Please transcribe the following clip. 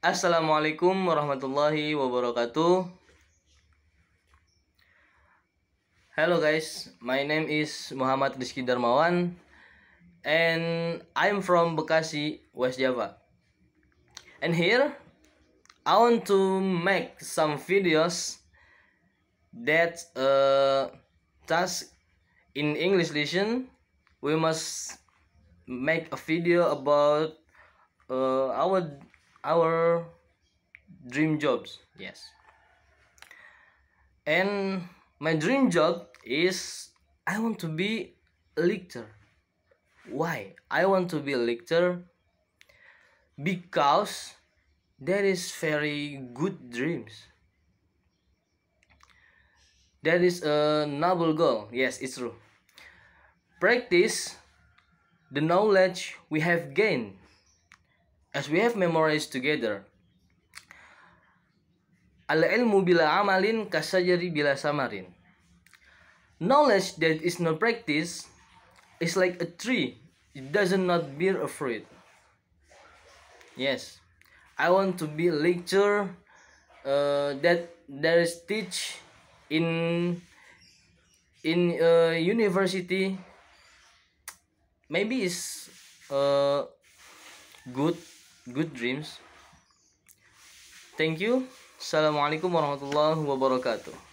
Assalamualaikum warahmatullahi wabarakatuh. Hello guys, my name is Muhammad Rizky Darmawan and I'm from Bekasi, West Java. And here I want to make some videos that uh, task in English lesson we must make a video about uh, our our dream jobs yes and my dream job is i want to be a lecturer why i want to be a lecturer because that is very good dreams that is a noble goal yes it's true practice the knowledge we have gained as we have memorized together al ilmu bila amalin kasajari bila samarin knowledge that is not practice is like a tree it doesn't not bear a fruit yes i want to be a lecturer uh, that there is teach in in a uh, university maybe is uh, good good dreams thank you assalamualaikum warahmatullahi wabarakatuh